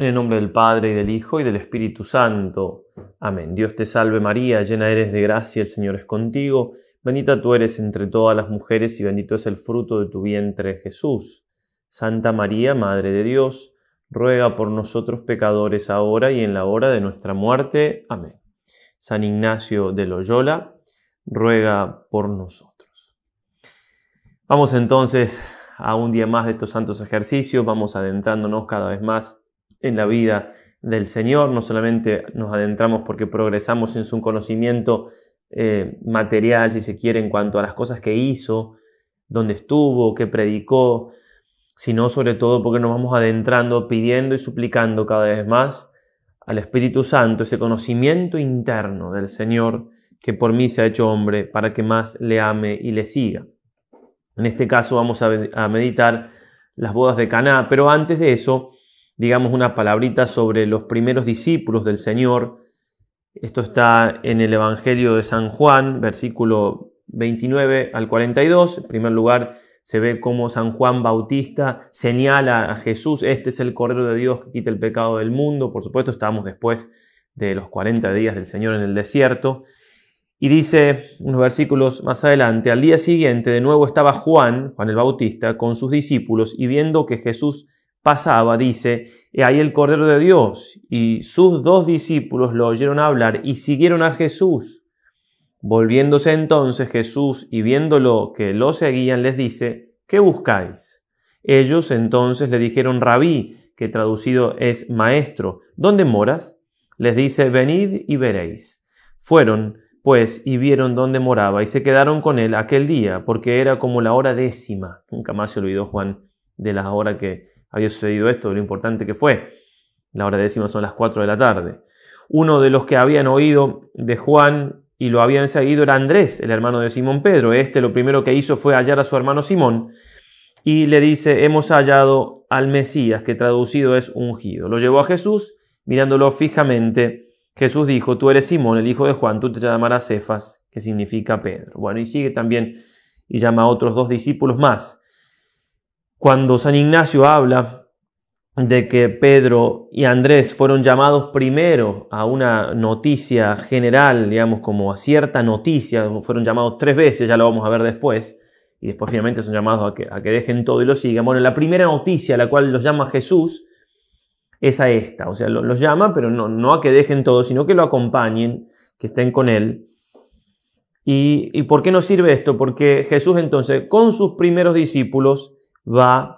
En el nombre del Padre, y del Hijo, y del Espíritu Santo. Amén. Dios te salve María, llena eres de gracia, el Señor es contigo. Bendita tú eres entre todas las mujeres, y bendito es el fruto de tu vientre, Jesús. Santa María, Madre de Dios, ruega por nosotros pecadores ahora y en la hora de nuestra muerte. Amén. San Ignacio de Loyola, ruega por nosotros. Vamos entonces a un día más de estos santos ejercicios, vamos adentrándonos cada vez más en la vida del Señor, no solamente nos adentramos porque progresamos en su conocimiento eh, material, si se quiere, en cuanto a las cosas que hizo, donde estuvo, qué predicó, sino sobre todo porque nos vamos adentrando, pidiendo y suplicando cada vez más al Espíritu Santo ese conocimiento interno del Señor que por mí se ha hecho hombre para que más le ame y le siga. En este caso vamos a, a meditar las bodas de Caná, pero antes de eso, digamos, una palabrita sobre los primeros discípulos del Señor. Esto está en el Evangelio de San Juan, versículo 29 al 42. En primer lugar, se ve cómo San Juan Bautista señala a Jesús, este es el Cordero de Dios que quita el pecado del mundo. Por supuesto, estamos después de los 40 días del Señor en el desierto. Y dice unos versículos más adelante, al día siguiente de nuevo estaba Juan, Juan el Bautista, con sus discípulos y viendo que Jesús pasaba, dice, He ahí el Cordero de Dios, y sus dos discípulos lo oyeron hablar y siguieron a Jesús. Volviéndose entonces Jesús y viéndolo que lo seguían, les dice, ¿qué buscáis? Ellos entonces le dijeron, rabí, que traducido es maestro, ¿dónde moras? Les dice, venid y veréis. Fueron, pues, y vieron dónde moraba, y se quedaron con él aquel día, porque era como la hora décima. Nunca más se olvidó Juan de la hora que había sucedido esto, lo importante que fue. La hora décima son las cuatro de la tarde. Uno de los que habían oído de Juan y lo habían seguido era Andrés, el hermano de Simón Pedro. Este lo primero que hizo fue hallar a su hermano Simón y le dice, hemos hallado al Mesías, que traducido es ungido. Lo llevó a Jesús, mirándolo fijamente. Jesús dijo, tú eres Simón, el hijo de Juan, tú te llamarás Cefas, que significa Pedro. Bueno, y sigue también y llama a otros dos discípulos más. Cuando San Ignacio habla de que Pedro y Andrés fueron llamados primero a una noticia general, digamos, como a cierta noticia, fueron llamados tres veces, ya lo vamos a ver después, y después finalmente son llamados a que, dejen todo y lo sigan. Bueno, la primera noticia a la cual los llama Jesús es a esta, o sea, los llama, pero no, no, a que dejen todo, sino que lo acompañen, que estén con él. ¿Y por qué nos sirve esto? Porque Jesús entonces, con sus primeros discípulos, va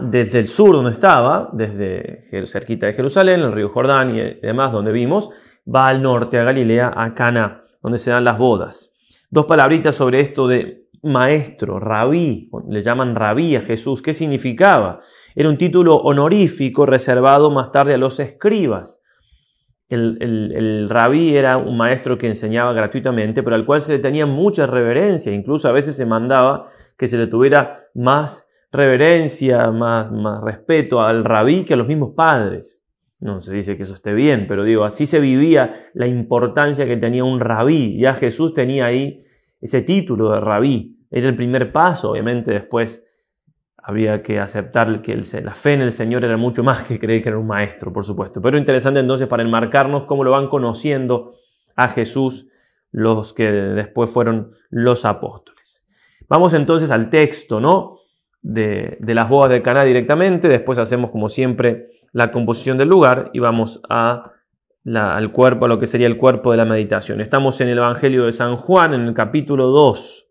desde el sur donde estaba, desde cerquita de Jerusalén, el río Jordán y demás, donde vimos, va al norte, a Galilea, a Cana, donde se dan las bodas. Dos palabritas sobre esto de maestro, rabí, le llaman rabí a Jesús, ¿qué significaba? Era un título honorífico reservado más tarde a los escribas, el, rabí era un maestro que enseñaba gratuitamente, pero al cual se le tenía mucha reverencia, incluso a veces se mandaba que se le tuviera más reverencia, más, más respeto al rabí que a los mismos padres. No se dice que eso esté bien, pero digo, así se vivía la importancia que tenía un rabí. Ya Jesús tenía ahí ese título de rabí. Era el primer paso, obviamente después había que aceptar que la fe en el Señor era mucho más que creer que era un maestro, por supuesto. Pero interesante entonces para enmarcarnos cómo lo van conociendo a Jesús los que después fueron los apóstoles. Vamos entonces al texto, ¿no? De, las bodas de Caná directamente, después hacemos como siempre la composición del lugar y vamos al cuerpo, a lo que sería el cuerpo de la meditación. Estamos en el Evangelio de San Juan, en el capítulo 2,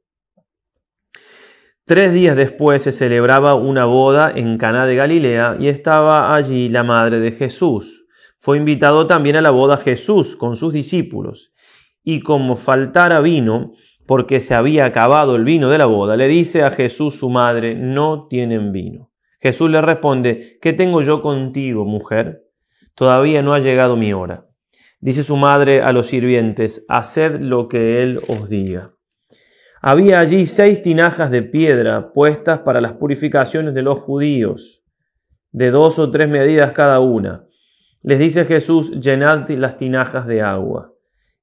Tres días después se celebraba una boda en Caná de Galilea y estaba allí la madre de Jesús. Fue invitado también a la boda Jesús con sus discípulos. Y como faltara vino, porque se había acabado el vino de la boda, le dice a Jesús su madre, no tienen vino. Jesús le responde, ¿qué tengo yo contigo, mujer? Todavía no ha llegado mi hora. Dice su madre a los sirvientes, haced lo que él os diga. Había allí seis tinajas de piedra puestas para las purificaciones de los judíos, de dos o tres medidas cada una. Les dice Jesús, llenad las tinajas de agua.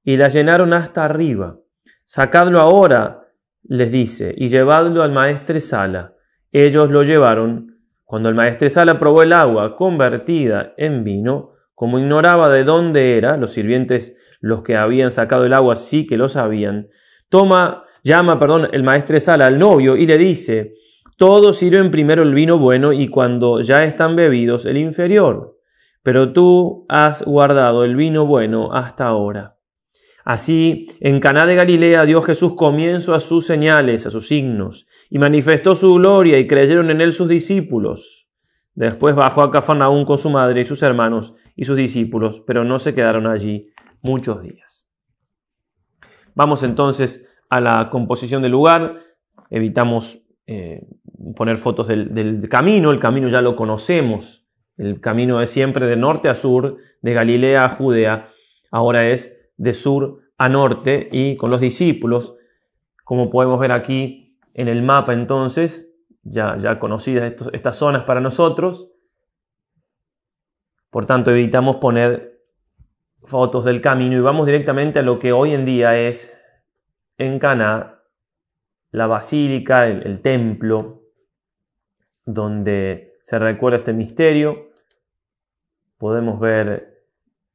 Y las llenaron hasta arriba. Sacadlo ahora, les dice, y llevadlo al maestre Sala. Ellos lo llevaron. Cuando el maestre Sala probó el agua convertida en vino, como ignoraba de dónde era, los sirvientes, los que habían sacado el agua, sí que lo sabían, toma llama, perdón, el maestre Sala al novio y le dice, todos sirven primero el vino bueno y cuando ya están bebidos el inferior, pero tú has guardado el vino bueno hasta ahora. Así, en Caná de Galilea dio Jesús comienzo a sus señales, a sus signos, y manifestó su gloria y creyeron en él sus discípulos. Después bajó a Cafarnaún con su madre y sus hermanos y sus discípulos, pero no se quedaron allí muchos días. Vamos entonces a la composición del lugar, evitamos eh, poner fotos del, camino, el camino ya lo conocemos, el camino es siempre de norte a sur, de Galilea a Judea, ahora es de sur a norte y con los discípulos, como podemos ver aquí en el mapa entonces, ya, ya conocidas estas zonas para nosotros, por tanto evitamos poner fotos del camino y vamos directamente a lo que hoy en día es en Cana, la basílica, el, templo, donde se recuerda este misterio, podemos ver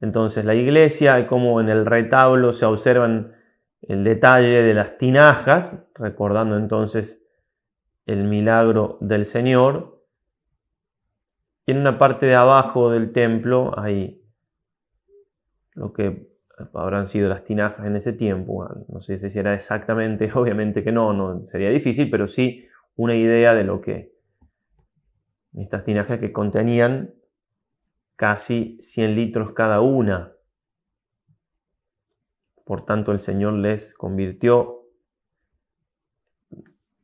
entonces la iglesia y cómo en el retablo se observan el detalle de las tinajas, recordando entonces el milagro del Señor. Y en una parte de abajo del templo hay lo que habrán sido las tinajas en ese tiempo. Ah, no sé si era exactamente, obviamente que no, no sería difícil, pero sí una idea de lo que estas tinajas que contenían casi 100 litros cada una. Por tanto, el Señor les convirtió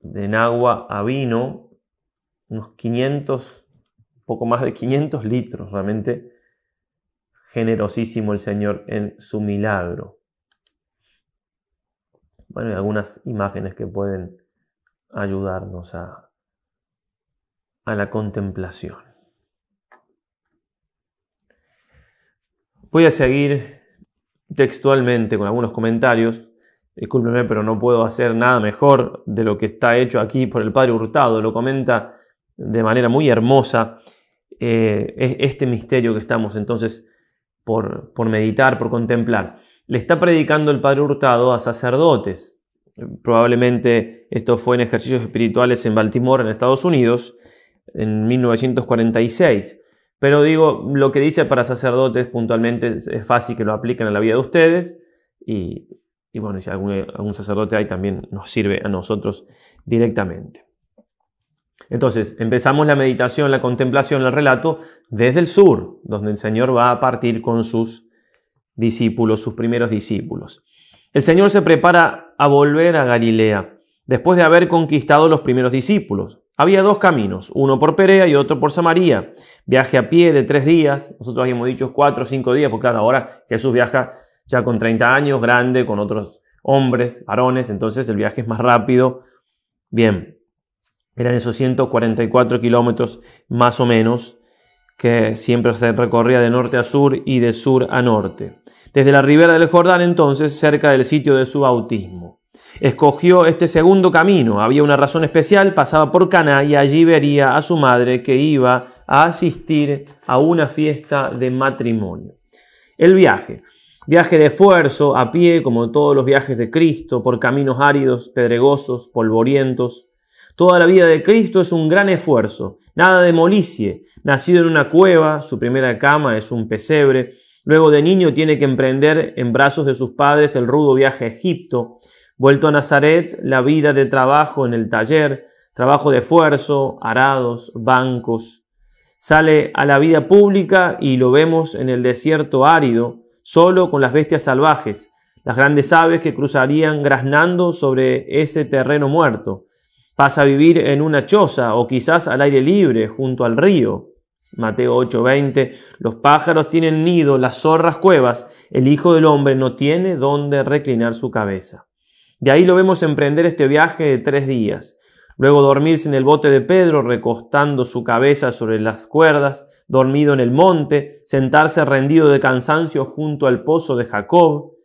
de agua a vino unos 500, poco más de 500 litros realmente generosísimo el Señor en su milagro. Bueno, hay algunas imágenes que pueden ayudarnos a, a la contemplación. Voy a seguir textualmente con algunos comentarios. Discúlpenme, pero no puedo hacer nada mejor de lo que está hecho aquí por el padre Hurtado. Lo comenta de manera muy hermosa eh, este misterio que estamos entonces por, meditar, por contemplar. Le está predicando el padre Hurtado a sacerdotes. Probablemente esto fue en ejercicios espirituales en Baltimore, en Estados Unidos, en 1946. Pero digo, lo que dice para sacerdotes puntualmente es fácil que lo apliquen a la vida de ustedes y, bueno, si algún, algún sacerdote hay también nos sirve a nosotros directamente. Entonces, empezamos la meditación, la contemplación, el relato desde el sur, donde el Señor va a partir con sus discípulos, sus primeros discípulos. El Señor se prepara a volver a Galilea, después de haber conquistado los primeros discípulos. Había dos caminos, uno por Perea y otro por Samaria. Viaje a pie de tres días, nosotros habíamos dicho cuatro o cinco días, porque claro, ahora Jesús viaja ya con 30 años, grande, con otros hombres, varones, entonces el viaje es más rápido. Bien, eran esos 144 kilómetros más o menos que siempre se recorría de norte a sur y de sur a norte. Desde la ribera del Jordán entonces, cerca del sitio de su bautismo. Escogió este segundo camino, había una razón especial, pasaba por Cana y allí vería a su madre que iba a asistir a una fiesta de matrimonio. El viaje, viaje de esfuerzo a pie, como todos los viajes de Cristo, por caminos áridos, pedregosos, polvorientos, Toda la vida de Cristo es un gran esfuerzo, nada de molicie. Nacido en una cueva, su primera cama es un pesebre. Luego de niño tiene que emprender en brazos de sus padres el rudo viaje a Egipto. Vuelto a Nazaret, la vida de trabajo en el taller, trabajo de esfuerzo, arados, bancos. Sale a la vida pública y lo vemos en el desierto árido, solo con las bestias salvajes, las grandes aves que cruzarían graznando sobre ese terreno muerto pasa a vivir en una choza o quizás al aire libre junto al río. Mateo 8:20, los pájaros tienen nido, las zorras cuevas, el Hijo del Hombre no tiene dónde reclinar su cabeza. De ahí lo vemos emprender este viaje de tres días, luego dormirse en el bote de Pedro, recostando su cabeza sobre las cuerdas, dormido en el monte, sentarse rendido de cansancio junto al pozo de Jacob,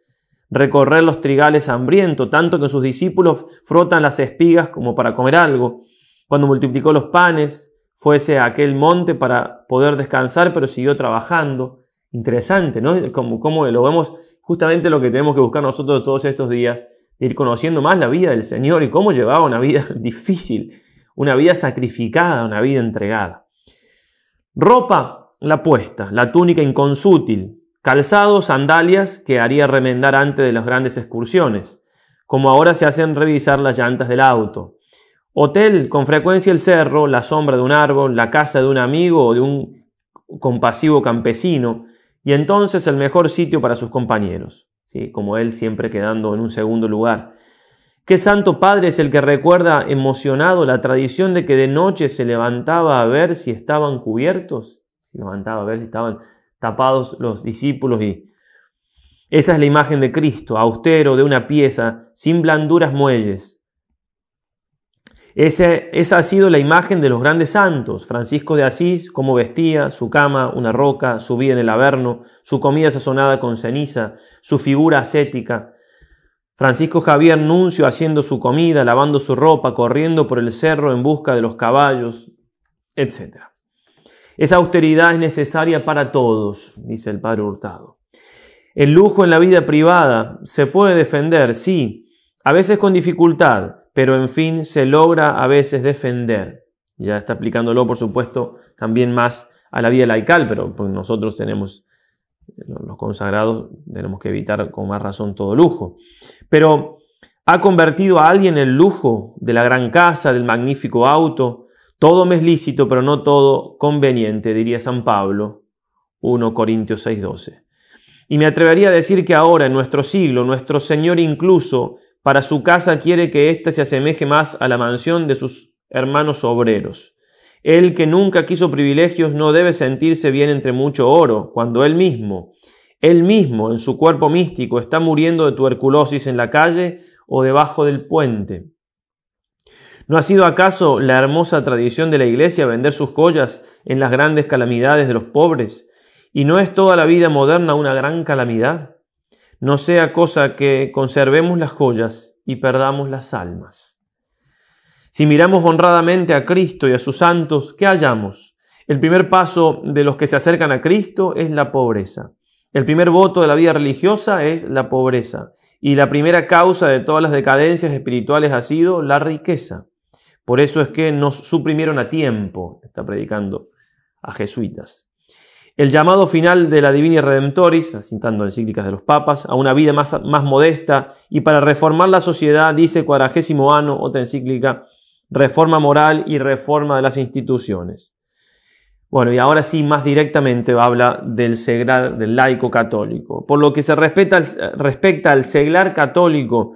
recorrer los trigales hambriento, tanto que sus discípulos frotan las espigas como para comer algo. Cuando multiplicó los panes, fuese a aquel monte para poder descansar, pero siguió trabajando. Interesante, ¿no? Como, como lo vemos justamente lo que tenemos que buscar nosotros todos estos días, ir conociendo más la vida del Señor y cómo llevaba una vida difícil, una vida sacrificada, una vida entregada. Ropa, la puesta, la túnica inconsútil, Calzados, sandalias que haría remendar antes de las grandes excursiones, como ahora se hacen revisar las llantas del auto. Hotel, con frecuencia el cerro, la sombra de un árbol, la casa de un amigo o de un compasivo campesino, y entonces el mejor sitio para sus compañeros, ¿sí? como él siempre quedando en un segundo lugar. Qué santo padre es el que recuerda emocionado la tradición de que de noche se levantaba a ver si estaban cubiertos, se levantaba a ver si estaban tapados los discípulos y esa es la imagen de Cristo, austero, de una pieza, sin blanduras muelles. esa ha sido la imagen de los grandes santos, Francisco de Asís, cómo vestía, su cama, una roca, su vida en el Averno, su comida sazonada con ceniza, su figura ascética. Francisco Javier Nuncio haciendo su comida, lavando su ropa, corriendo por el cerro en busca de los caballos, etc. Esa austeridad es necesaria para todos, dice el padre Hurtado. El lujo en la vida privada se puede defender, sí, a veces con dificultad, pero en fin se logra a veces defender. Ya está aplicándolo, por supuesto, también más a la vida laical, pero pues nosotros tenemos, los consagrados, tenemos que evitar con más razón todo lujo. Pero ha convertido a alguien el lujo de la gran casa, del magnífico auto, todo me es lícito, pero no todo conveniente, diría San Pablo, 1 Corintios 6:12. Y me atrevería a decir que ahora, en nuestro siglo, nuestro Señor incluso para su casa quiere que ésta se asemeje más a la mansión de sus hermanos obreros. El que nunca quiso privilegios no debe sentirse bien entre mucho oro, cuando él mismo, él mismo en su cuerpo místico está muriendo de tuberculosis en la calle o debajo del puente. ¿No ha sido acaso la hermosa tradición de la Iglesia vender sus joyas en las grandes calamidades de los pobres? ¿Y no es toda la vida moderna una gran calamidad? No sea cosa que conservemos las joyas y perdamos las almas. Si miramos honradamente a Cristo y a sus santos, ¿qué hallamos? El primer paso de los que se acercan a Cristo es la pobreza. El primer voto de la vida religiosa es la pobreza. Y la primera causa de todas las decadencias espirituales ha sido la riqueza. Por eso es que nos suprimieron a tiempo, está predicando a jesuitas. El llamado final de la Divina Redemptoris, asintando encíclicas de los papas, a una vida más, más modesta y para reformar la sociedad, dice Cuadragésimo Ano, otra encíclica, reforma moral y reforma de las instituciones. Bueno, y ahora sí, más directamente habla del seglar, del laico católico. Por lo que se respeta respecta al seglar católico,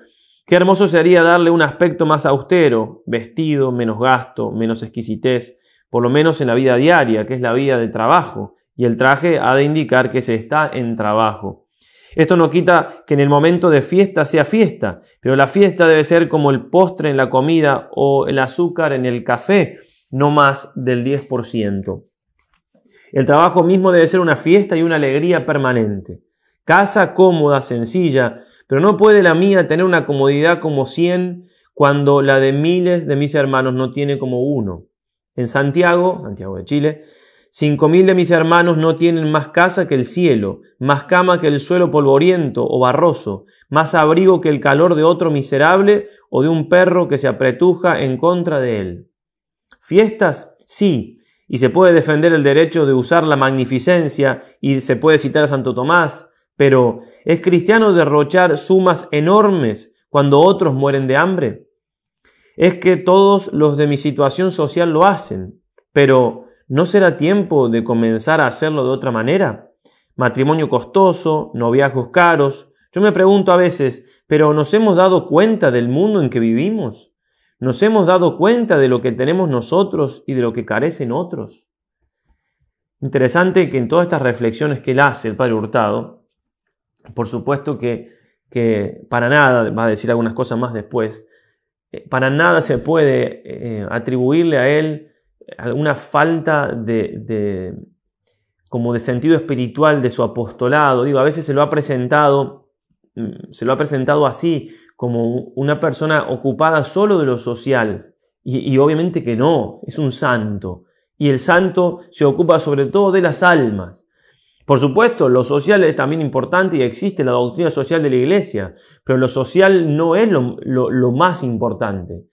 Qué hermoso sería darle un aspecto más austero, vestido, menos gasto, menos exquisitez, por lo menos en la vida diaria, que es la vida de trabajo, y el traje ha de indicar que se está en trabajo. Esto no quita que en el momento de fiesta sea fiesta, pero la fiesta debe ser como el postre en la comida o el azúcar en el café, no más del 10%. El trabajo mismo debe ser una fiesta y una alegría permanente. Casa cómoda, sencilla, pero no puede la mía tener una comodidad como cien cuando la de miles de mis hermanos no tiene como uno. En Santiago, Santiago de Chile, cinco mil de mis hermanos no tienen más casa que el cielo, más cama que el suelo polvoriento o barroso, más abrigo que el calor de otro miserable o de un perro que se apretuja en contra de él. Fiestas, sí, y se puede defender el derecho de usar la magnificencia y se puede citar a Santo Tomás, pero, ¿es cristiano derrochar sumas enormes cuando otros mueren de hambre? Es que todos los de mi situación social lo hacen, pero ¿no será tiempo de comenzar a hacerlo de otra manera? Matrimonio costoso, noviazgos caros. Yo me pregunto a veces, ¿pero nos hemos dado cuenta del mundo en que vivimos? ¿Nos hemos dado cuenta de lo que tenemos nosotros y de lo que carecen otros? Interesante que en todas estas reflexiones que él hace, el padre Hurtado, por supuesto que, para nada, va a decir algunas cosas más después, eh, para nada se puede eh, atribuirle a él alguna falta de, como de sentido espiritual de su apostolado. Digo, a veces se lo ha presentado, mm, se lo ha presentado así, como una persona ocupada solo de lo social. y obviamente que no, es un santo. Y el santo se ocupa sobre todo de las almas. Por supuesto, lo social es también importante y existe la doctrina social de la iglesia, pero lo social no es lo, más importante,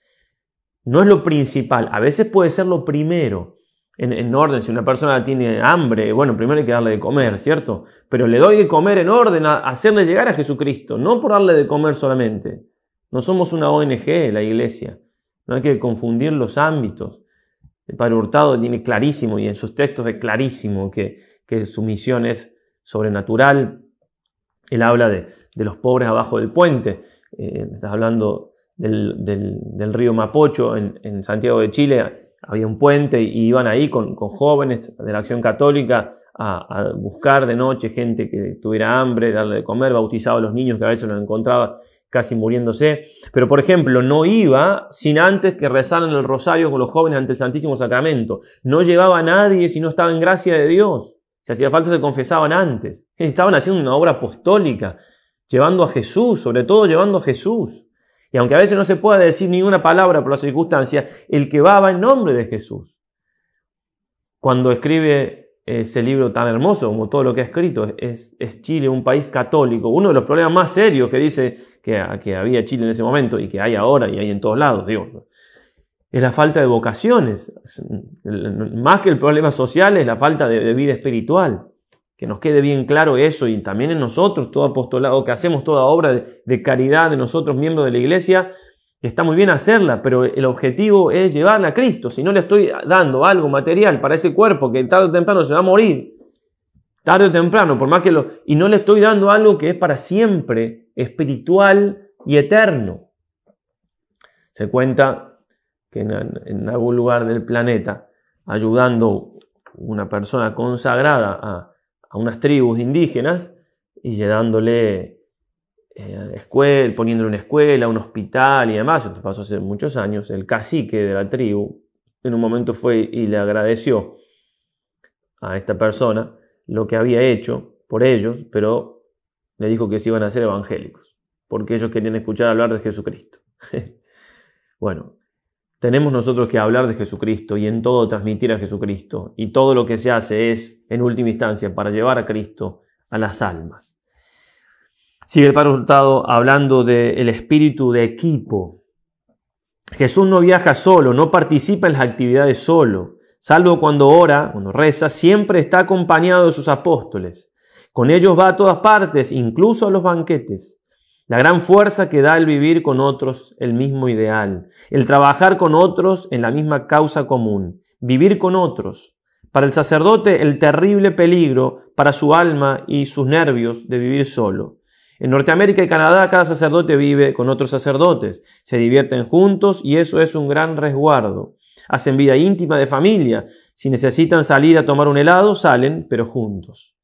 no es lo principal, a veces puede ser lo primero. En, en, orden, si una persona tiene hambre, bueno, primero hay que darle de comer, ¿cierto? Pero le doy de comer en orden a hacerle llegar a Jesucristo, no por darle de comer solamente. No somos una ONG, la iglesia. No hay que confundir los ámbitos. El padre Hurtado tiene clarísimo, y en sus textos es clarísimo, que que su misión es sobrenatural. Él habla de, los pobres abajo del puente. Eh, estás hablando del, río Mapocho en, Santiago de Chile. Había un puente y iban ahí con, jóvenes de la acción católica a, a, buscar de noche gente que tuviera hambre, darle de comer, bautizaba a los niños que a veces los encontraba casi muriéndose. Pero, por ejemplo, no iba sin antes que rezaran el rosario con los jóvenes ante el Santísimo Sacramento. No llevaba a nadie si no estaba en gracia de Dios. Si hacía falta se confesaban antes. Estaban haciendo una obra apostólica, llevando a Jesús, sobre todo llevando a Jesús. Y aunque a veces no se pueda decir ninguna palabra por las circunstancias, el que va va en nombre de Jesús. Cuando escribe ese libro tan hermoso como todo lo que ha escrito, es, Chile un país católico, uno de los problemas más serios que dice que, que había Chile en ese momento y que hay ahora y hay en todos lados, digo es la falta de vocaciones. Más que el problema social es la falta de, vida espiritual. Que nos quede bien claro eso y también en nosotros, todo apostolado, que hacemos toda obra de, caridad de nosotros, miembros de la iglesia, está muy bien hacerla, pero el objetivo es llevarla a Cristo. Si no le estoy dando algo material para ese cuerpo que tarde o temprano se va a morir, tarde o temprano, por más que lo... Y no le estoy dando algo que es para siempre, espiritual y eterno. Se cuenta que en, algún lugar del planeta ayudando una persona consagrada a, unas tribus indígenas y llevándole escuela, eh, poniéndole una escuela, un hospital y demás. Esto pasó hace muchos años. El cacique de la tribu en un momento fue y le agradeció a esta persona lo que había hecho por ellos, pero le dijo que se iban a ser evangélicos, porque ellos querían escuchar hablar de Jesucristo. bueno, tenemos nosotros que hablar de Jesucristo y en todo transmitir a Jesucristo. Y todo lo que se hace es, en última instancia, para llevar a Cristo a las almas. Sigue el Padre Hurtado hablando del espíritu de equipo. Jesús no viaja solo, no participa en las actividades solo. Salvo cuando ora, cuando reza, siempre está acompañado de sus apóstoles. Con ellos va a todas partes, incluso a los banquetes. La gran fuerza que da el vivir con otros el mismo ideal, el trabajar con otros en la misma causa común, vivir con otros. Para el sacerdote el terrible peligro para su alma y sus nervios de vivir solo. En Norteamérica y Canadá cada sacerdote vive con otros sacerdotes, se divierten juntos y eso es un gran resguardo. Hacen vida íntima de familia. Si necesitan salir a tomar un helado, salen, pero juntos.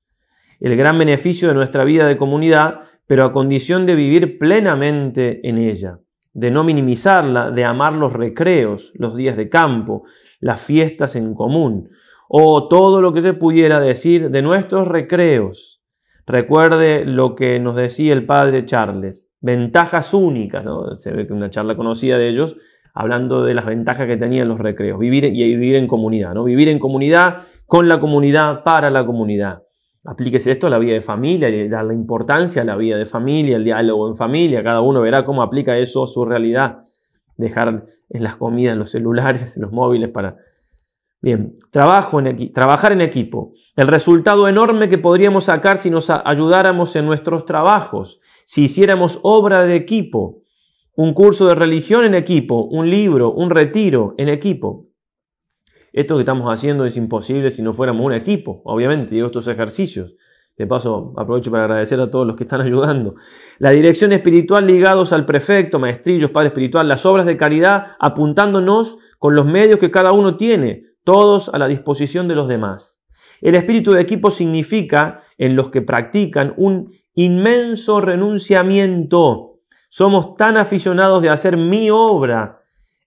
El gran beneficio de nuestra vida de comunidad pero a condición de vivir plenamente en ella, de no minimizarla, de amar los recreos, los días de campo, las fiestas en común, o todo lo que se pudiera decir de nuestros recreos. Recuerde lo que nos decía el padre Charles, ventajas únicas, se ve que una charla conocida de ellos, hablando de las ventajas que tenían los recreos, vivir y vivir en comunidad, ¿no? vivir en comunidad, con la comunidad, para la comunidad aplíquese esto a la vida de familia, darle importancia a la vida de familia, el diálogo en familia, cada uno verá cómo aplica eso a su realidad. Dejar en las comidas, en los celulares, en los móviles para... Bien, trabajo en trabajar en equipo. El resultado enorme que podríamos sacar si nos ayudáramos en nuestros trabajos, si hiciéramos obra de equipo, un curso de religión en equipo, un libro, un retiro en equipo. Esto que estamos haciendo es imposible si no fuéramos un equipo, obviamente, digo estos ejercicios. De paso, aprovecho para agradecer a todos los que están ayudando. La dirección espiritual ligados al prefecto, maestrillos, padre espiritual, las obras de caridad apuntándonos con los medios que cada uno tiene, todos a la disposición de los demás. El espíritu de equipo significa en los que practican un inmenso renunciamiento. Somos tan aficionados de hacer mi obra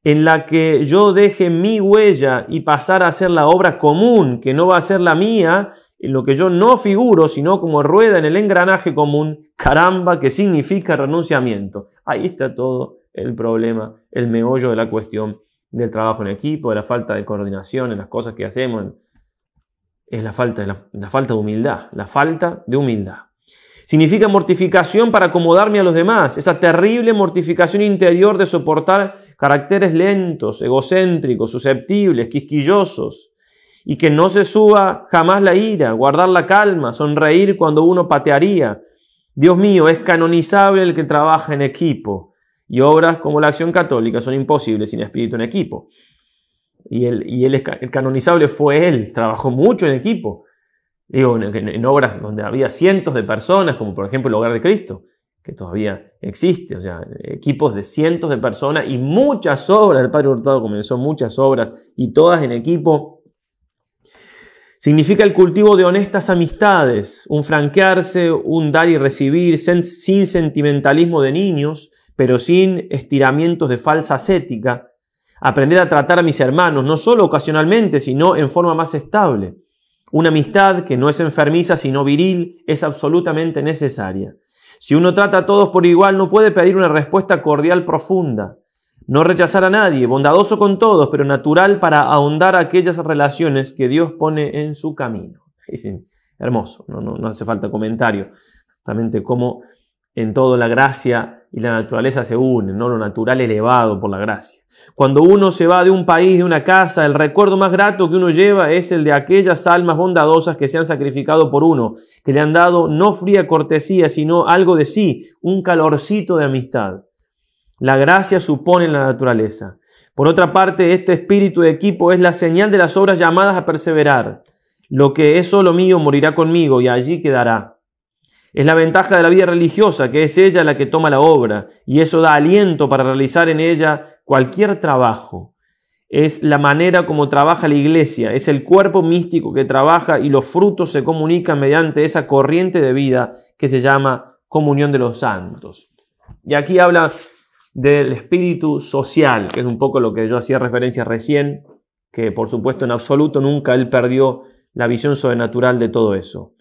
en la que yo deje mi huella y pasar a hacer la obra común, que no va a ser la mía, en lo que yo no figuro, sino como rueda en el engranaje común, caramba, que significa renunciamiento. Ahí está todo el problema, el meollo de la cuestión del trabajo en equipo, de la falta de coordinación en las cosas que hacemos, es la falta, la falta de humildad, la falta de humildad. Significa mortificación para acomodarme a los demás, esa terrible mortificación interior de soportar caracteres lentos, egocéntricos, susceptibles, quisquillosos, y que no se suba jamás la ira, guardar la calma, sonreír cuando uno patearía. Dios mío, es canonizable el que trabaja en equipo, y obras como la acción católica son imposibles sin espíritu en equipo. Y, el, el canonizable fue él, trabajó mucho en equipo. Digo, en, obras donde había cientos de personas, como por ejemplo el Hogar de Cristo, que todavía existe, o sea, equipos de cientos de personas y muchas obras. El Padre Hurtado comenzó muchas obras y todas en equipo. Significa el cultivo de honestas amistades, un franquearse, un dar y recibir, sin, sentimentalismo de niños, pero sin estiramientos de falsa ética. Aprender a tratar a mis hermanos, no solo ocasionalmente, sino en forma más estable una amistad que no es enfermiza sino viril es absolutamente necesaria. Si uno trata a todos por igual, no puede pedir una respuesta cordial profunda. No rechazar a nadie, bondadoso con todos, pero natural para ahondar aquellas relaciones que Dios pone en su camino. Es hermoso, no, no, no hace falta comentario. Realmente como en todo la gracia y la naturaleza se une, ¿no? lo natural elevado por la gracia. Cuando uno se va de un país, de una casa, el recuerdo más grato que uno lleva es el de aquellas almas bondadosas que se han sacrificado por uno, que le han dado no fría cortesía, sino algo de sí, un calorcito de amistad. La gracia supone la naturaleza. Por otra parte, este espíritu de equipo es la señal de las obras llamadas a perseverar. Lo que es solo mío morirá conmigo y allí quedará. Es la ventaja de la vida religiosa, que es ella la que toma la obra, y eso da aliento para realizar en ella cualquier trabajo. Es la manera como trabaja la iglesia, es el cuerpo místico que trabaja y los frutos se comunican mediante esa corriente de vida que se llama comunión de los santos. Y aquí habla del espíritu social, que es un poco lo que yo hacía referencia recién, que por supuesto en absoluto nunca él perdió la visión sobrenatural de todo eso.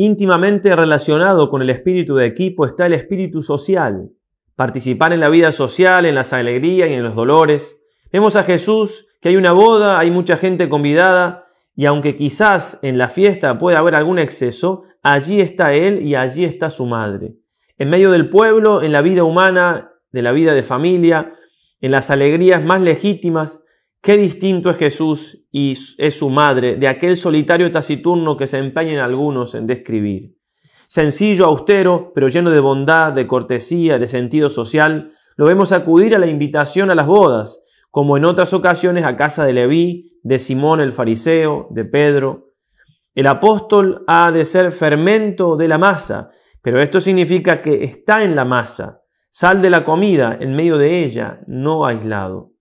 Íntimamente relacionado con el espíritu de equipo está el espíritu social. Participar en la vida social, en las alegrías y en los dolores. Vemos a Jesús que hay una boda, hay mucha gente convidada y aunque quizás en la fiesta pueda haber algún exceso, allí está Él y allí está su madre. En medio del pueblo, en la vida humana, de la vida de familia, en las alegrías más legítimas, Qué distinto es Jesús y es su madre de aquel solitario taciturno que se empeñan algunos en describir. Sencillo, austero, pero lleno de bondad, de cortesía, de sentido social, lo vemos acudir a la invitación a las bodas, como en otras ocasiones a casa de Leví, de Simón el fariseo, de Pedro. El apóstol ha de ser fermento de la masa, pero esto significa que está en la masa, sal de la comida, en medio de ella, no aislado.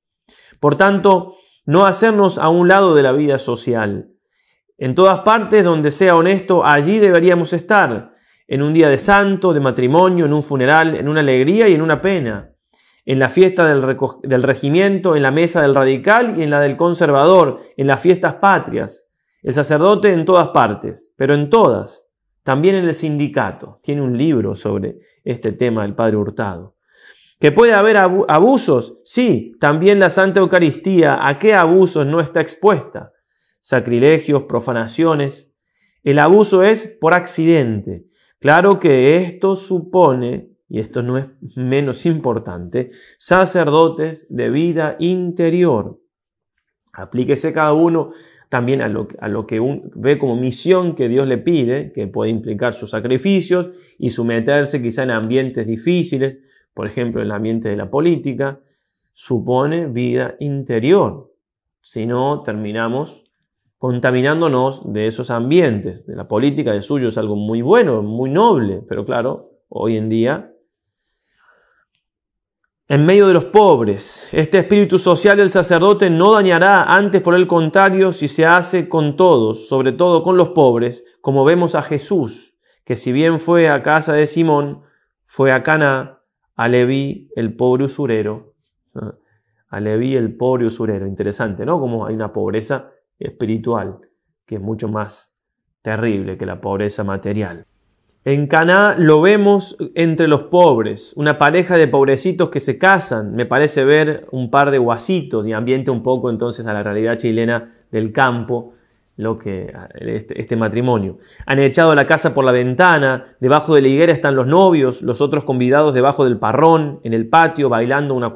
Por tanto, no hacernos a un lado de la vida social. En todas partes donde sea honesto, allí deberíamos estar, en un día de santo, de matrimonio, en un funeral, en una alegría y en una pena, en la fiesta del, regimiento, en la mesa del radical y en la del conservador, en las fiestas patrias. El sacerdote en todas partes, pero en todas, también en el sindicato. Tiene un libro sobre este tema el padre Hurtado. Que puede haber abusos, sí, también la Santa Eucaristía, ¿a qué abusos no está expuesta? Sacrilegios, profanaciones. El abuso es por accidente. Claro que esto supone, y esto no es menos importante, sacerdotes de vida interior. Aplíquese cada uno también a lo, que ve como misión que Dios le pide, que puede implicar sus sacrificios y someterse quizá en ambientes difíciles, por ejemplo, en el ambiente de la política, supone vida interior. Si no, terminamos contaminándonos de esos ambientes. De la política de suyo es algo muy bueno, muy noble, pero claro, hoy en día, en medio de los pobres, este espíritu social del sacerdote no dañará, antes por el contrario, si se hace con todos, sobre todo con los pobres, como vemos a Jesús, que si bien fue a casa de Simón, fue a Cana Aleví el pobre usurero. A el pobre usurero. Interesante, ¿no? Como hay una pobreza espiritual que es mucho más terrible que la pobreza material. En Caná lo vemos entre los pobres, una pareja de pobrecitos que se casan. Me parece ver un par de guasitos y ambiente un poco entonces a la realidad chilena del campo lo que, este, este, matrimonio. Han echado la casa por la ventana, debajo de la higuera están los novios, los otros convidados debajo del parrón, en el patio, bailando una,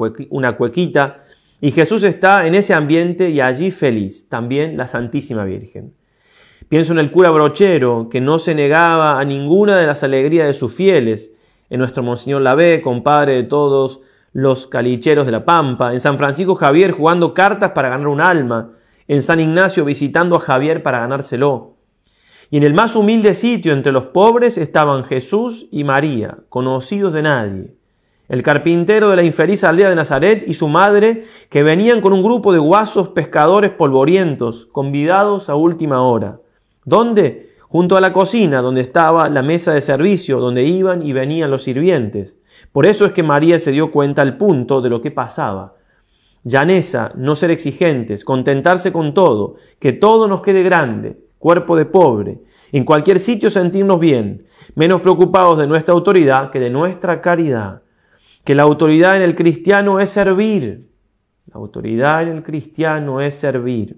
cuequita. Y Jesús está en ese ambiente y allí feliz, también la Santísima Virgen. Pienso en el cura brochero, que no se negaba a ninguna de las alegrías de sus fieles, en nuestro Monseñor Labé compadre de todos los calicheros de la Pampa, en San Francisco Javier jugando cartas para ganar un alma, en San Ignacio visitando a Javier para ganárselo. Y en el más humilde sitio entre los pobres estaban Jesús y María, conocidos de nadie. El carpintero de la infeliz aldea de Nazaret y su madre, que venían con un grupo de guasos pescadores polvorientos, convidados a última hora. ¿Dónde? Junto a la cocina, donde estaba la mesa de servicio, donde iban y venían los sirvientes. Por eso es que María se dio cuenta al punto de lo que pasaba llaneza, no ser exigentes, contentarse con todo, que todo nos quede grande, cuerpo de pobre, en cualquier sitio sentirnos bien, menos preocupados de nuestra autoridad que de nuestra caridad, que la autoridad en el cristiano es servir, la autoridad en el cristiano es servir,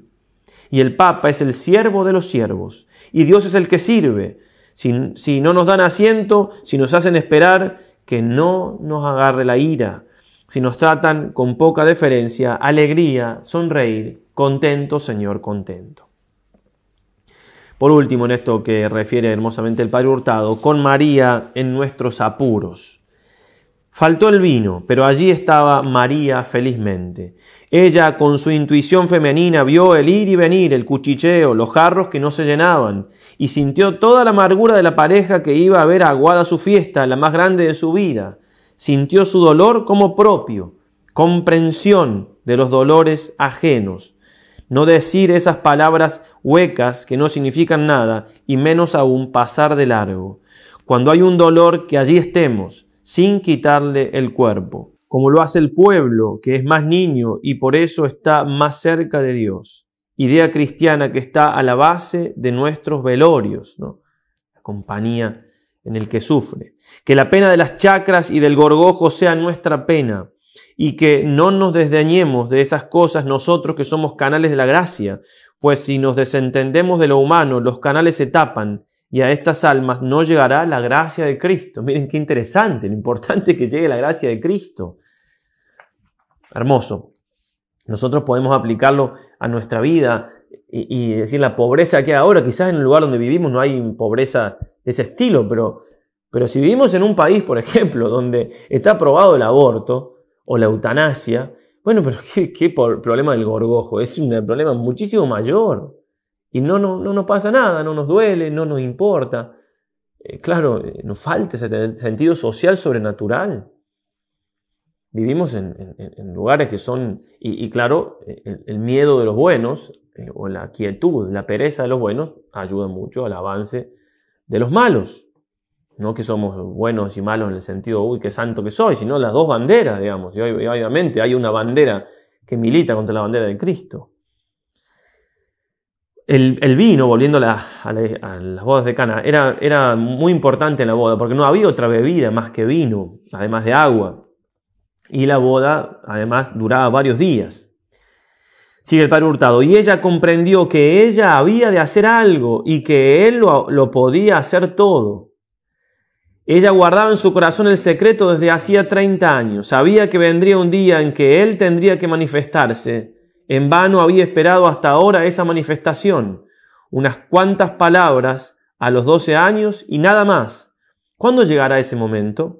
y el Papa es el siervo de los siervos, y Dios es el que sirve, si no nos dan asiento, si nos hacen esperar, que no nos agarre la ira, si nos tratan con poca deferencia, alegría, sonreír, contento, Señor, contento. Por último, en esto que refiere hermosamente el Padre Hurtado, con María en nuestros apuros. Faltó el vino, pero allí estaba María felizmente. Ella, con su intuición femenina, vio el ir y venir, el cuchicheo, los jarros que no se llenaban, y sintió toda la amargura de la pareja que iba a ver aguada su fiesta, la más grande de su vida sintió su dolor como propio, comprensión de los dolores ajenos. No decir esas palabras huecas que no significan nada y menos aún pasar de largo. Cuando hay un dolor que allí estemos, sin quitarle el cuerpo, como lo hace el pueblo, que es más niño y por eso está más cerca de Dios. Idea cristiana que está a la base de nuestros velorios, ¿no? la compañía en el que sufre. Que la pena de las chacras y del gorgojo sea nuestra pena y que no nos desdeñemos de esas cosas nosotros que somos canales de la gracia, pues si nos desentendemos de lo humano, los canales se tapan y a estas almas no llegará la gracia de Cristo. Miren qué interesante, lo importante es que llegue la gracia de Cristo. Hermoso. Nosotros podemos aplicarlo a nuestra vida y, decir la pobreza que hay ahora, quizás en el lugar donde vivimos no hay pobreza de ese estilo, pero, pero si vivimos en un país, por ejemplo, donde está aprobado el aborto o la eutanasia, bueno, pero ¿qué, problema del gorgojo? Es un problema muchísimo mayor. Y no, no, no nos pasa nada, no nos duele, no nos importa. Eh, claro, eh, nos falta ese sentido social sobrenatural. Vivimos en, lugares que son, y, claro, el, miedo de los buenos, eh, o la quietud, la pereza de los buenos, ayuda mucho al avance de los malos. No que somos buenos y malos en el sentido, uy, qué santo que soy, sino las dos banderas, digamos. Y obviamente hay una bandera que milita contra la bandera de Cristo. El, vino, volviendo a, las bodas de Cana, era, era muy importante en la boda, porque no había otra bebida más que vino, además de agua. Y la boda, además, duraba varios días. Sigue el padre Hurtado. Y ella comprendió que ella había de hacer algo y que él lo, podía hacer todo. Ella guardaba en su corazón el secreto desde hacía 30 años. Sabía que vendría un día en que él tendría que manifestarse. En vano había esperado hasta ahora esa manifestación. Unas cuantas palabras a los 12 años y nada más. ¿Cuándo llegará ese momento?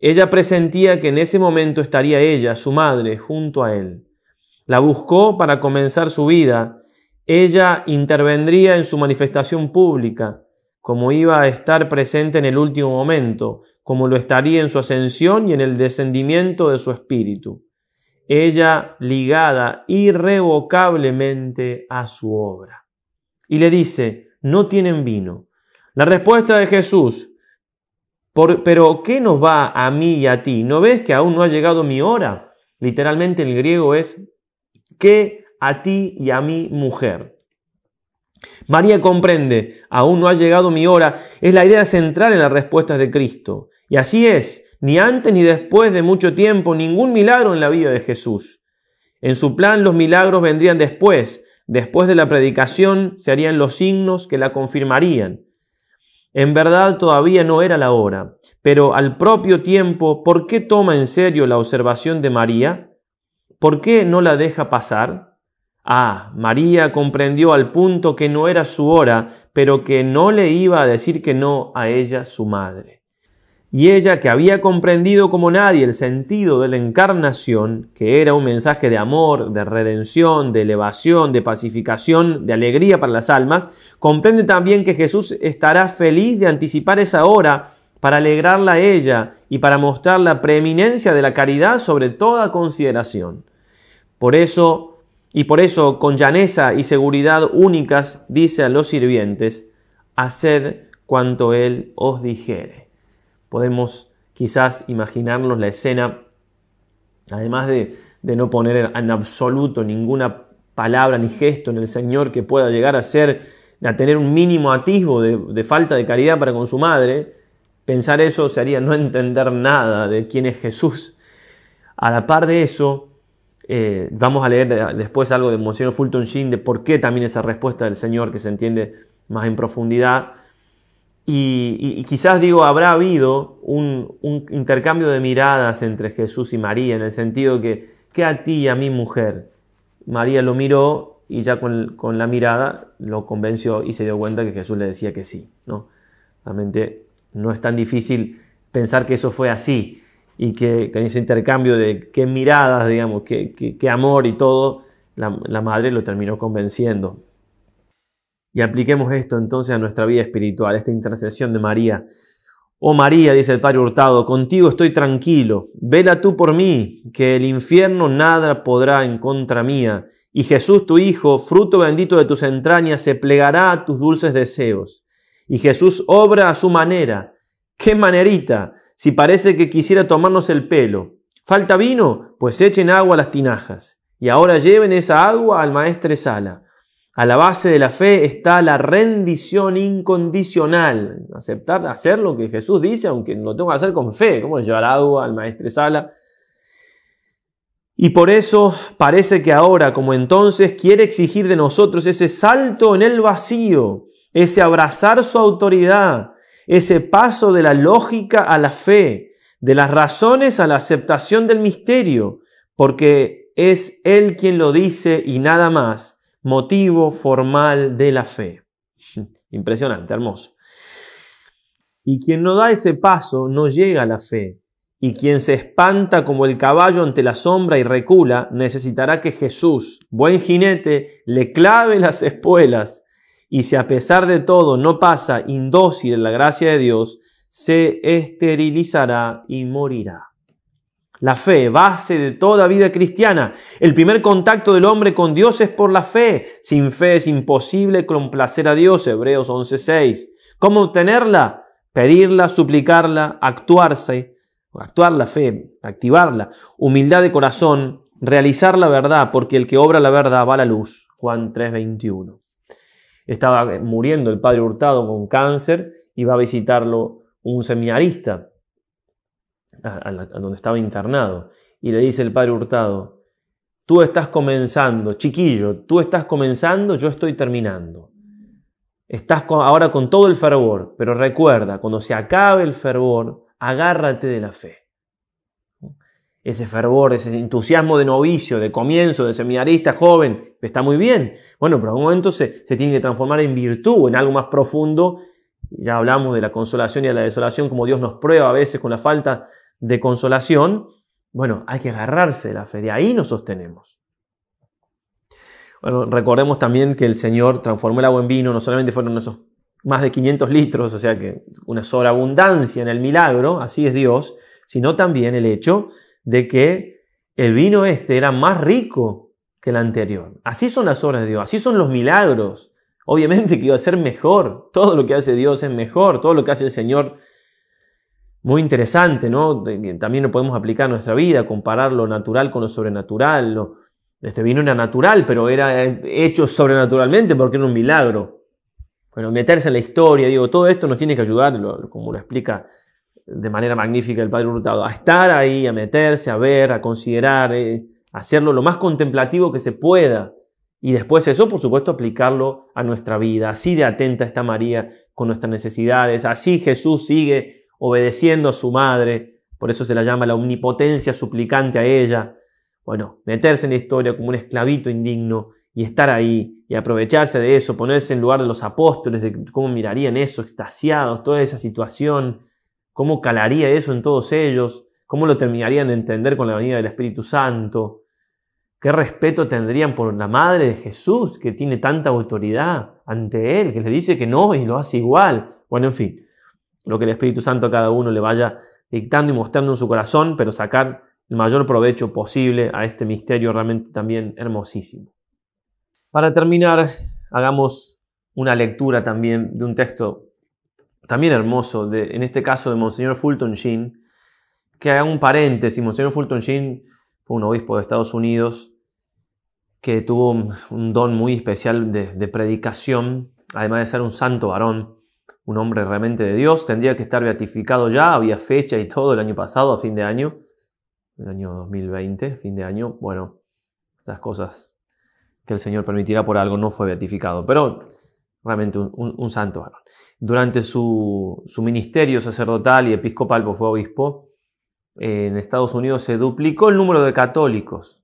Ella presentía que en ese momento estaría ella, su madre, junto a él la buscó para comenzar su vida. Ella intervendría en su manifestación pública, como iba a estar presente en el último momento, como lo estaría en su ascensión y en el descendimiento de su espíritu. Ella ligada irrevocablemente a su obra. Y le dice, no tienen vino. La respuesta de Jesús, pero ¿qué nos va a mí y a ti? ¿No ves que aún no ha llegado mi hora? Literalmente el griego es que a ti y a mi mujer. María comprende, aún no ha llegado mi hora, es la idea central en las respuestas de Cristo. Y así es, ni antes ni después de mucho tiempo, ningún milagro en la vida de Jesús. En su plan los milagros vendrían después, después de la predicación se harían los signos que la confirmarían. En verdad todavía no era la hora, pero al propio tiempo, ¿por qué toma en serio la observación de María? ¿Por qué no la deja pasar? Ah, María comprendió al punto que no era su hora, pero que no le iba a decir que no a ella su madre. Y ella, que había comprendido como nadie el sentido de la encarnación, que era un mensaje de amor, de redención, de elevación, de pacificación, de alegría para las almas, comprende también que Jesús estará feliz de anticipar esa hora para alegrarla a ella y para mostrar la preeminencia de la caridad sobre toda consideración. Por eso, y por eso con llaneza y seguridad únicas dice a los sirvientes, haced cuanto él os dijere. Podemos quizás imaginarnos la escena, además de, no poner en absoluto ninguna palabra ni gesto en el Señor que pueda llegar a ser, a tener un mínimo atisbo de, de falta de caridad para con su madre, pensar eso sería no entender nada de quién es Jesús. A la par de eso, eh, vamos a leer después algo de Monsignor Fulton Sheen de por qué también esa respuesta del Señor que se entiende más en profundidad. Y, quizás digo, habrá habido un, intercambio de miradas entre Jesús y María, en el sentido que, ¿qué a ti y a mi mujer? María lo miró y ya con, con la mirada lo convenció y se dio cuenta que Jesús le decía que sí. ¿no? Realmente no es tan difícil pensar que eso fue así y que, en ese intercambio de qué miradas, digamos, qué, qué, amor y todo, la, la madre lo terminó convenciendo. Y apliquemos esto entonces a nuestra vida espiritual, esta intercesión de María. Oh María, dice el Padre Hurtado, contigo estoy tranquilo, vela tú por mí, que el infierno nada podrá en contra mía, y Jesús tu Hijo, fruto bendito de tus entrañas, se plegará a tus dulces deseos. Y Jesús obra a su manera. ¡Qué manerita! si parece que quisiera tomarnos el pelo. ¿Falta vino? Pues echen agua a las tinajas. Y ahora lleven esa agua al maestre Sala. A la base de la fe está la rendición incondicional. Aceptar, hacer lo que Jesús dice, aunque lo tengo que hacer con fe. ¿Cómo llevar agua al maestre Sala? Y por eso parece que ahora, como entonces, quiere exigir de nosotros ese salto en el vacío, ese abrazar su autoridad, ese paso de la lógica a la fe, de las razones a la aceptación del misterio, porque es Él quien lo dice y nada más, motivo formal de la fe. Impresionante, hermoso. Y quien no da ese paso no llega a la fe. Y quien se espanta como el caballo ante la sombra y recula, necesitará que Jesús, buen jinete, le clave las espuelas y si a pesar de todo no pasa indócil en la gracia de Dios, se esterilizará y morirá. La fe, base de toda vida cristiana. El primer contacto del hombre con Dios es por la fe. Sin fe es imposible complacer a Dios. Hebreos 11:6. ¿Cómo obtenerla? Pedirla, suplicarla, actuarse, actuar la fe, activarla. Humildad de corazón, realizar la verdad, porque el que obra la verdad va a la luz. Juan 3:21 estaba muriendo el padre Hurtado con cáncer y va a visitarlo un seminarista a, donde estaba internado. Y le dice el padre Hurtado, tú estás comenzando, chiquillo, tú estás comenzando, yo estoy terminando. Estás ahora con todo el fervor, pero recuerda, cuando se acabe el fervor, agárrate de la fe ese fervor, ese entusiasmo de novicio, de comienzo, de seminarista joven, está muy bien. Bueno, pero en algún momento se, tiene que transformar en virtud, en algo más profundo. Ya hablamos de la consolación y de la desolación, como Dios nos prueba a veces con la falta de consolación. Bueno, hay que agarrarse de la fe, de ahí nos sostenemos. Bueno, recordemos también que el Señor transformó el agua en vino, no solamente fueron esos más de 500 litros, o sea que una sobreabundancia en el milagro, así es Dios, sino también el hecho de que el vino este era más rico que el anterior. Así son las obras de Dios, así son los milagros. Obviamente que iba a ser mejor, todo lo que hace Dios es mejor, todo lo que hace el Señor muy interesante, ¿no? También lo podemos aplicar a nuestra vida, comparar lo natural con lo sobrenatural. este vino era natural, pero era hecho sobrenaturalmente porque era un milagro. Bueno, meterse en la historia, digo, todo esto nos tiene que ayudar, como lo explica de manera magnífica el Padre Hurtado, a estar ahí, a meterse, a ver, a considerar, a eh, hacerlo lo más contemplativo que se pueda. Y después eso, por supuesto, aplicarlo a nuestra vida. Así de atenta está María con nuestras necesidades. Así Jesús sigue obedeciendo a su madre. Por eso se la llama la omnipotencia suplicante a ella. Bueno, meterse en la historia como un esclavito indigno y estar ahí y aprovecharse de eso, ponerse en lugar de los apóstoles, de cómo mirarían eso, extasiados, toda esa situación cómo calaría eso en todos ellos, cómo lo terminarían de entender con la venida del Espíritu Santo, qué respeto tendrían por la Madre de Jesús, que tiene tanta autoridad ante Él, que le dice que no y lo hace igual. Bueno, en fin, lo que el Espíritu Santo a cada uno le vaya dictando y mostrando en su corazón, pero sacar el mayor provecho posible a este misterio realmente también hermosísimo. Para terminar, hagamos una lectura también de un texto también hermoso, en este caso de Monseñor Fulton Sheen, que haga un paréntesis, Monseñor Fulton Sheen fue un obispo de Estados Unidos que tuvo un, don muy especial de, predicación, además de ser un santo varón, un hombre realmente de Dios, tendría que estar beatificado ya, había fecha y todo el año pasado, a fin de año, el año 2020, fin de año, bueno, esas cosas que el Señor permitirá por algo, no fue beatificado, pero realmente un, santo varón. Durante su, ministerio sacerdotal y episcopal, pues fue obispo, en Estados Unidos se duplicó el número de católicos.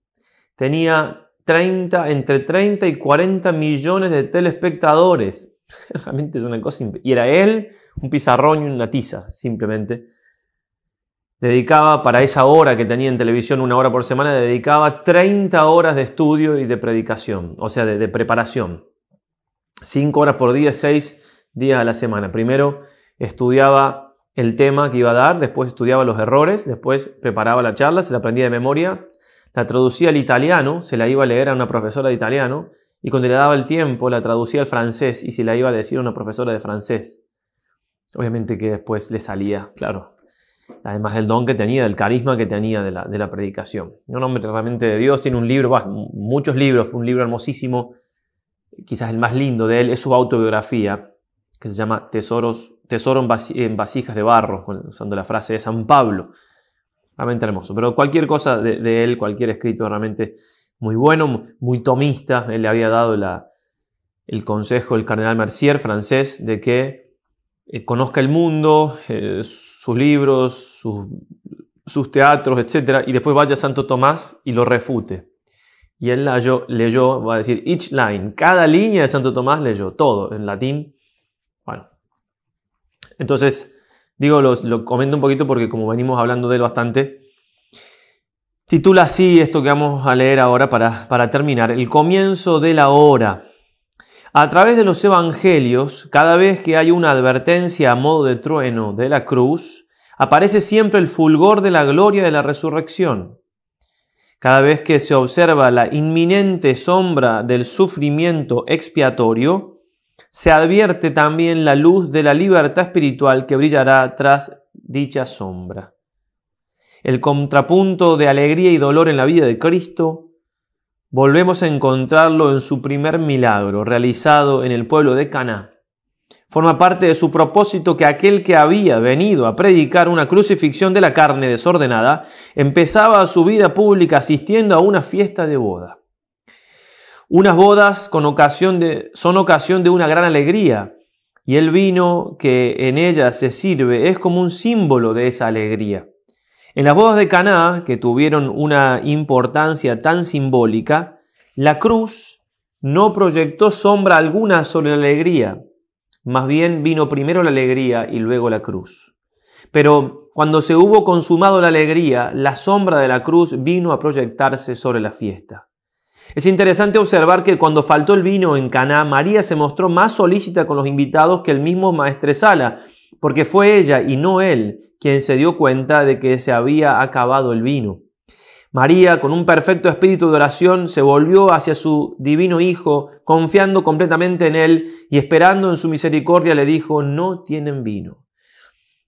Tenía entre 30 y 40 millones de telespectadores. Realmente es una cosa. Y era él, un pizarrón y una tiza, simplemente. Dedicaba para esa hora que tenía en televisión, una hora por semana, dedicaba 30 horas de estudio y de predicación, o sea, de preparación cinco horas por día, seis días a la semana. Primero estudiaba el tema que iba a dar, después estudiaba los errores, después preparaba la charla, se la aprendía de memoria, la traducía al italiano, se la iba a leer a una profesora de italiano, y cuando le daba el tiempo la traducía al francés y se la iba a decir a una profesora de francés. Obviamente que después le salía, claro, además del don que tenía, del carisma que tenía de la, de la predicación. Un hombre realmente de Dios, tiene un libro, muchos libros, un libro hermosísimo quizás el más lindo de él, es su autobiografía, que se llama Tesoros, Tesoro en, vasijas de barro, usando la frase de San Pablo. Realmente hermoso. Pero cualquier cosa de, él, cualquier escrito realmente muy bueno, muy tomista. Él le había dado el consejo el cardenal Mercier francés de que eh, conozca el mundo, eh, sus libros, sus, sus teatros, etc. Y después vaya a Santo Tomás y lo refute. Y él leyó, va a decir, each line, cada línea de Santo Tomás leyó todo en latín. Bueno, entonces, digo, lo, lo comento un poquito porque como venimos hablando de él bastante, titula así esto que vamos a leer ahora para, para terminar, el comienzo de la hora. A través de los evangelios, cada vez que hay una advertencia a modo de trueno de la cruz, aparece siempre el fulgor de la gloria de la resurrección. Cada vez que se observa la inminente sombra del sufrimiento expiatorio, se advierte también la luz de la libertad espiritual que brillará tras dicha sombra. El contrapunto de alegría y dolor en la vida de Cristo, volvemos a encontrarlo en su primer milagro realizado en el pueblo de Caná, Forma parte de su propósito que aquel que había venido a predicar una crucifixión de la carne desordenada empezaba su vida pública asistiendo a una fiesta de boda. Unas bodas con ocasión de, son ocasión de una gran alegría y el vino que en ellas se sirve es como un símbolo de esa alegría. En las bodas de Caná, que tuvieron una importancia tan simbólica, la cruz no proyectó sombra alguna sobre la alegría, más bien vino primero la alegría y luego la cruz. Pero cuando se hubo consumado la alegría, la sombra de la cruz vino a proyectarse sobre la fiesta. Es interesante observar que cuando faltó el vino en Caná, María se mostró más solícita con los invitados que el mismo maestresala, porque fue ella y no él quien se dio cuenta de que se había acabado el vino. María, con un perfecto espíritu de oración, se volvió hacia su divino Hijo, confiando completamente en Él y esperando en su misericordia le dijo, no tienen vino.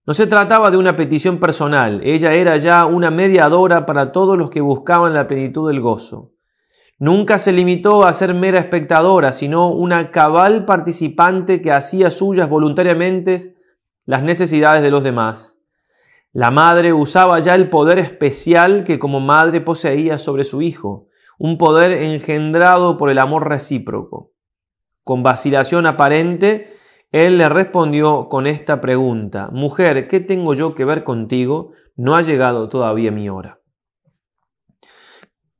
No se trataba de una petición personal, ella era ya una mediadora para todos los que buscaban la plenitud del gozo. Nunca se limitó a ser mera espectadora, sino una cabal participante que hacía suyas voluntariamente las necesidades de los demás. La madre usaba ya el poder especial que como madre poseía sobre su hijo, un poder engendrado por el amor recíproco. Con vacilación aparente, él le respondió con esta pregunta, Mujer, ¿qué tengo yo que ver contigo? No ha llegado todavía mi hora.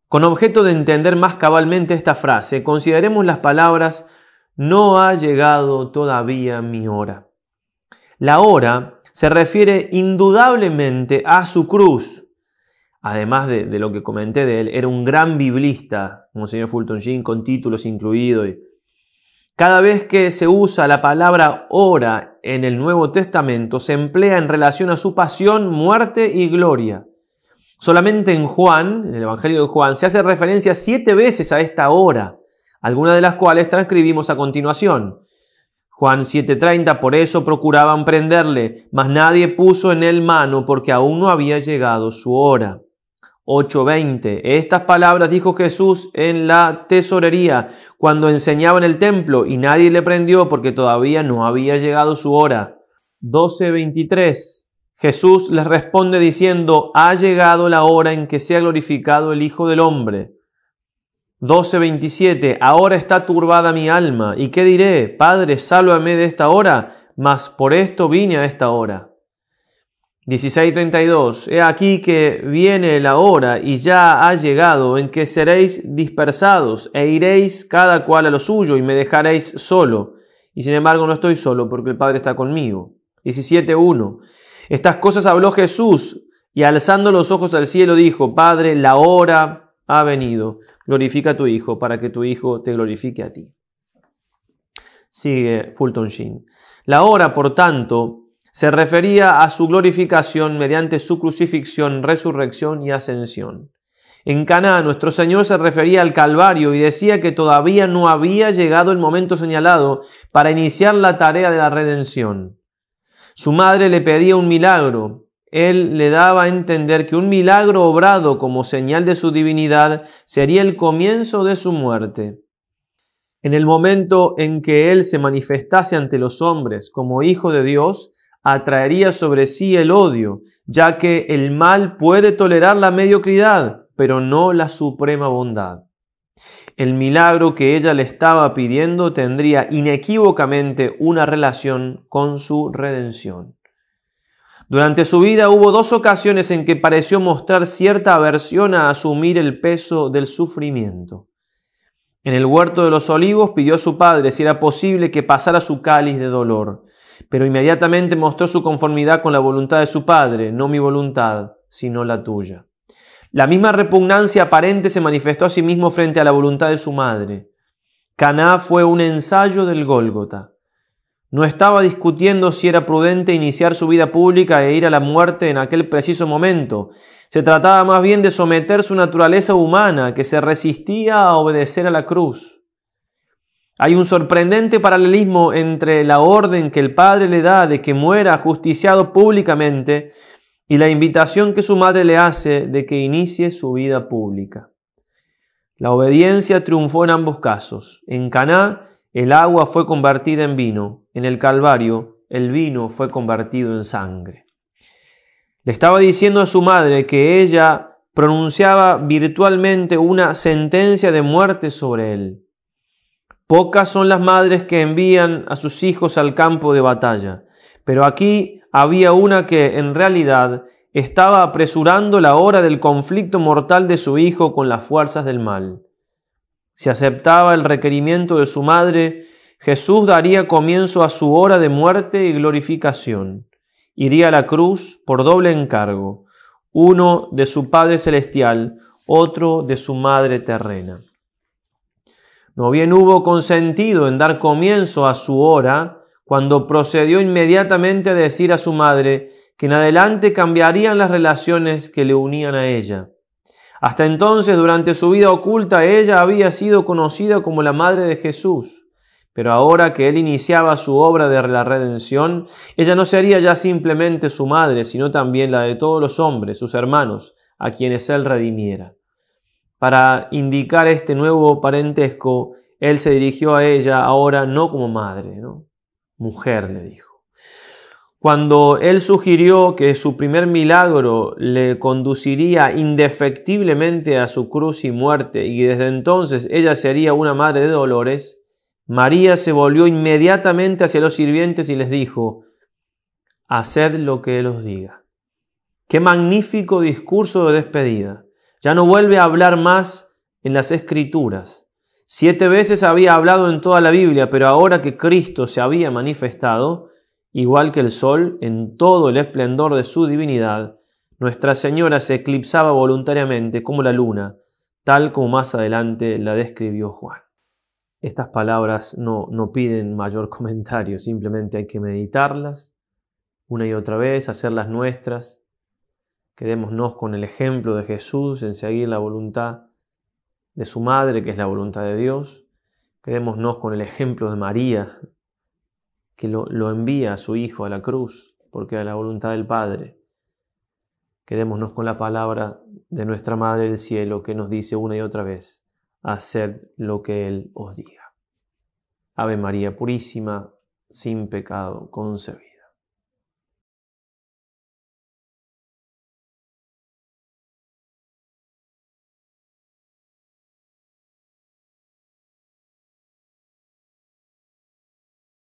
Con objeto de entender más cabalmente esta frase, consideremos las palabras No ha llegado todavía mi hora. La hora se refiere indudablemente a su cruz. Además de, lo que comenté de él, era un gran biblista, señor Fulton Sheen, con títulos incluidos. Cada vez que se usa la palabra hora en el Nuevo Testamento, se emplea en relación a su pasión, muerte y gloria. Solamente en Juan, en el Evangelio de Juan, se hace referencia siete veces a esta hora, algunas de las cuales transcribimos a continuación. Juan 7:30, por eso procuraban prenderle, mas nadie puso en él mano porque aún no había llegado su hora. 8:20. Estas palabras dijo Jesús en la tesorería cuando enseñaba en el templo y nadie le prendió porque todavía no había llegado su hora. 12:23. Jesús les responde diciendo, ha llegado la hora en que sea glorificado el Hijo del Hombre. 12:27 Ahora está turbada mi alma, ¿y qué diré? Padre, sálvame de esta hora, mas por esto vine a esta hora. 16:32 He aquí que viene la hora y ya ha llegado en que seréis dispersados e iréis cada cual a lo suyo y me dejaréis solo. Y sin embargo no estoy solo porque el Padre está conmigo. 17:1 Estas cosas habló Jesús y alzando los ojos al cielo dijo, Padre, la hora ha venido Glorifica a tu Hijo para que tu Hijo te glorifique a ti. Sigue Fulton Sheen. La hora, por tanto, se refería a su glorificación mediante su crucifixión, resurrección y ascensión. En Caná, nuestro Señor se refería al Calvario y decía que todavía no había llegado el momento señalado para iniciar la tarea de la redención. Su madre le pedía un milagro, él le daba a entender que un milagro obrado como señal de su divinidad sería el comienzo de su muerte. En el momento en que Él se manifestase ante los hombres como Hijo de Dios, atraería sobre sí el odio, ya que el mal puede tolerar la mediocridad, pero no la suprema bondad. El milagro que ella le estaba pidiendo tendría inequívocamente una relación con su redención. Durante su vida hubo dos ocasiones en que pareció mostrar cierta aversión a asumir el peso del sufrimiento. En el huerto de los olivos pidió a su padre si era posible que pasara su cáliz de dolor, pero inmediatamente mostró su conformidad con la voluntad de su padre, no mi voluntad, sino la tuya. La misma repugnancia aparente se manifestó a sí mismo frente a la voluntad de su madre. Caná fue un ensayo del Gólgota. No estaba discutiendo si era prudente iniciar su vida pública e ir a la muerte en aquel preciso momento. Se trataba más bien de someter su naturaleza humana, que se resistía a obedecer a la cruz. Hay un sorprendente paralelismo entre la orden que el padre le da de que muera justiciado públicamente y la invitación que su madre le hace de que inicie su vida pública. La obediencia triunfó en ambos casos. En Caná, el agua fue convertida en vino, en el Calvario el vino fue convertido en sangre. Le estaba diciendo a su madre que ella pronunciaba virtualmente una sentencia de muerte sobre él. Pocas son las madres que envían a sus hijos al campo de batalla, pero aquí había una que en realidad estaba apresurando la hora del conflicto mortal de su hijo con las fuerzas del mal. Si aceptaba el requerimiento de su madre, Jesús daría comienzo a su hora de muerte y glorificación. Iría a la cruz por doble encargo, uno de su Padre Celestial, otro de su Madre Terrena. No bien hubo consentido en dar comienzo a su hora, cuando procedió inmediatamente a decir a su madre que en adelante cambiarían las relaciones que le unían a ella. Hasta entonces, durante su vida oculta, ella había sido conocida como la Madre de Jesús. Pero ahora que él iniciaba su obra de la redención, ella no sería ya simplemente su madre, sino también la de todos los hombres, sus hermanos, a quienes él redimiera. Para indicar este nuevo parentesco, él se dirigió a ella ahora no como madre, Mujer, le dijo. Cuando él sugirió que su primer milagro le conduciría indefectiblemente a su cruz y muerte y desde entonces ella sería una madre de dolores, María se volvió inmediatamente hacia los sirvientes y les dijo, Haced lo que él os diga. Qué magnífico discurso de despedida. Ya no vuelve a hablar más en las escrituras. Siete veces había hablado en toda la Biblia, pero ahora que Cristo se había manifestado, igual que el sol, en todo el esplendor de su divinidad, Nuestra Señora se eclipsaba voluntariamente como la luna, tal como más adelante la describió Juan. Estas palabras no, no piden mayor comentario, simplemente hay que meditarlas una y otra vez, hacerlas nuestras. Quedémonos con el ejemplo de Jesús en seguir la voluntad de su Madre, que es la voluntad de Dios. Quedémonos con el ejemplo de María, que lo, envía a su Hijo a la cruz, porque a la voluntad del Padre. Quedémonos con la palabra de nuestra Madre del Cielo que nos dice una y otra vez, haced lo que Él os diga. Ave María Purísima, sin pecado concebida.